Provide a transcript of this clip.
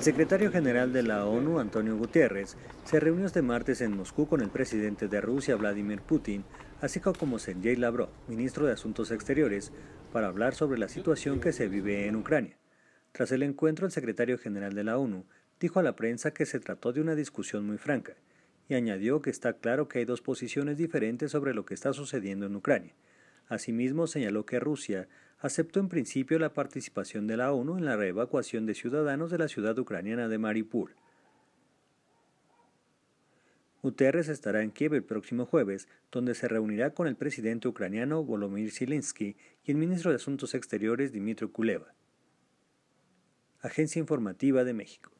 El secretario general de la ONU, Antonio Gutiérrez, se reunió este martes en Moscú con el presidente de Rusia, Vladimir Putin, así como con Sergei Lavrov, ministro de Asuntos Exteriores, para hablar sobre la situación que se vive en Ucrania. Tras el encuentro, el secretario general de la ONU dijo a la prensa que se trató de una discusión muy franca y añadió que está claro que hay dos posiciones diferentes sobre lo que está sucediendo en Ucrania Asimismo, señaló que Rusia aceptó en principio la participación de la ONU en la reevacuación de ciudadanos de la ciudad ucraniana de Maripur. Guterres estará en Kiev el próximo jueves, donde se reunirá con el presidente ucraniano Volodymyr Zelensky y el ministro de Asuntos Exteriores Dmitry Kuleva. Agencia Informativa de México.